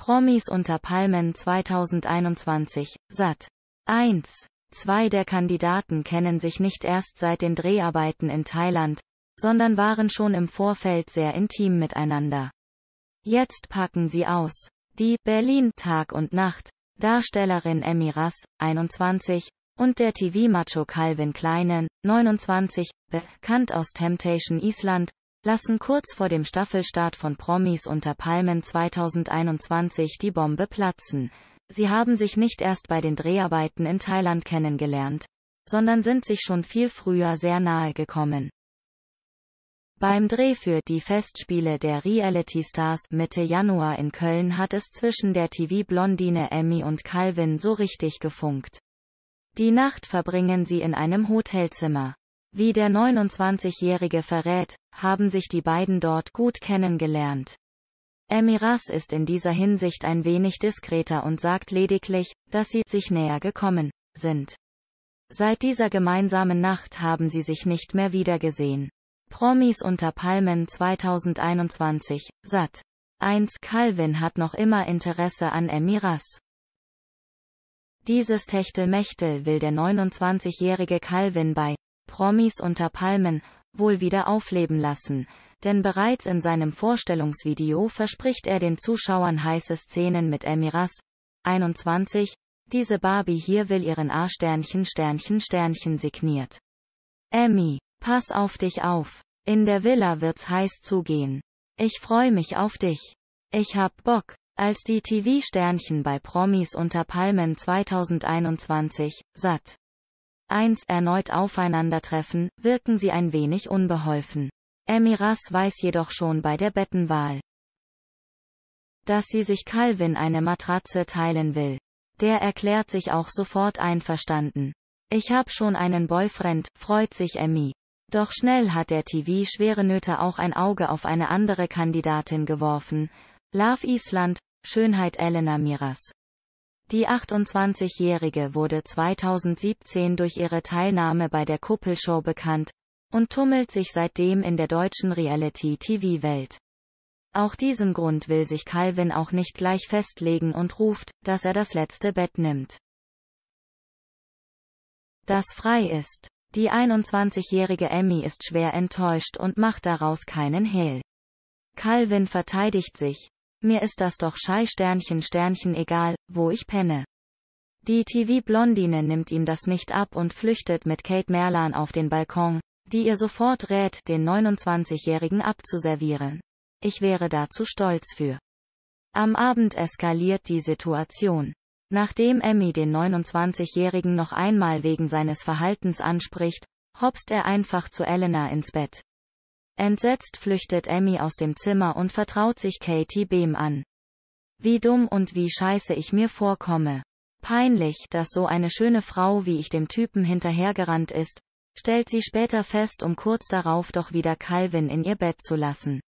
Promis unter Palmen 2021, satt. 1. Zwei der Kandidaten kennen sich nicht erst seit den Dreharbeiten in Thailand, sondern waren schon im Vorfeld sehr intim miteinander. Jetzt packen sie aus. Die Berlin Tag und Nacht Darstellerin Emmy Rass, 21, und der TV-Macho Calvin Kleinen, 29, bekannt aus Temptation Island, lassen kurz vor dem Staffelstart von Promis unter Palmen 2021 die Bombe platzen. Sie haben sich nicht erst bei den Dreharbeiten in Thailand kennengelernt, sondern sind sich schon viel früher sehr nahe gekommen. Beim Dreh für die Festspiele der Reality Stars Mitte Januar in Köln hat es zwischen der TV-Blondine Emmy und Calvin so richtig gefunkt. Die Nacht verbringen sie in einem Hotelzimmer. Wie der 29-Jährige verrät, haben sich die beiden dort gut kennengelernt. Emiras ist in dieser Hinsicht ein wenig diskreter und sagt lediglich, dass sie sich näher gekommen sind. Seit dieser gemeinsamen Nacht haben sie sich nicht mehr wiedergesehen. Promis unter Palmen 2021, satt. 1 Calvin hat noch immer Interesse an Emiras. Dieses Techtelmechtel will der 29-jährige Calvin bei Promis unter Palmen, wohl wieder aufleben lassen, denn bereits in seinem Vorstellungsvideo verspricht er den Zuschauern heiße Szenen mit Emiras, 21, diese Barbie hier will ihren A-Sternchen Sternchen Sternchen signiert. Emmy, pass auf dich auf. In der Villa wird's heiß zugehen. Ich freu mich auf dich. Ich hab Bock. Als die TV-Sternchen bei Promis unter Palmen 2021, satt. 1 erneut aufeinandertreffen, wirken sie ein wenig unbeholfen. Emiras weiß jedoch schon bei der Bettenwahl, dass sie sich Calvin eine Matratze teilen will. Der erklärt sich auch sofort einverstanden. Ich hab schon einen Boyfriend, freut sich Emmy. Doch schnell hat der TV schwere Nöte auch ein Auge auf eine andere Kandidatin geworfen. Love Island, Schönheit Elena Miras. Die 28-Jährige wurde 2017 durch ihre Teilnahme bei der Kuppelshow bekannt und tummelt sich seitdem in der deutschen Reality-TV-Welt. Auch diesem Grund will sich Calvin auch nicht gleich festlegen und ruft, dass er das letzte Bett nimmt. Das frei ist. Die 21-jährige Emmy ist schwer enttäuscht und macht daraus keinen Hehl. Calvin verteidigt sich, mir ist das doch Schei Sternchen Sternchen egal, wo ich penne. Die TV-Blondine nimmt ihm das nicht ab und flüchtet mit Kate Merlan auf den Balkon, die ihr sofort rät, den 29-Jährigen abzuservieren. Ich wäre dazu stolz für. Am Abend eskaliert die Situation. Nachdem Emmy den 29-Jährigen noch einmal wegen seines Verhaltens anspricht, hopst er einfach zu Elena ins Bett. Entsetzt flüchtet Emmy aus dem Zimmer und vertraut sich Katie Behm an. Wie dumm und wie scheiße ich mir vorkomme. Peinlich, dass so eine schöne Frau wie ich dem Typen hinterhergerannt ist, stellt sie später fest, um kurz darauf doch wieder Calvin in ihr Bett zu lassen.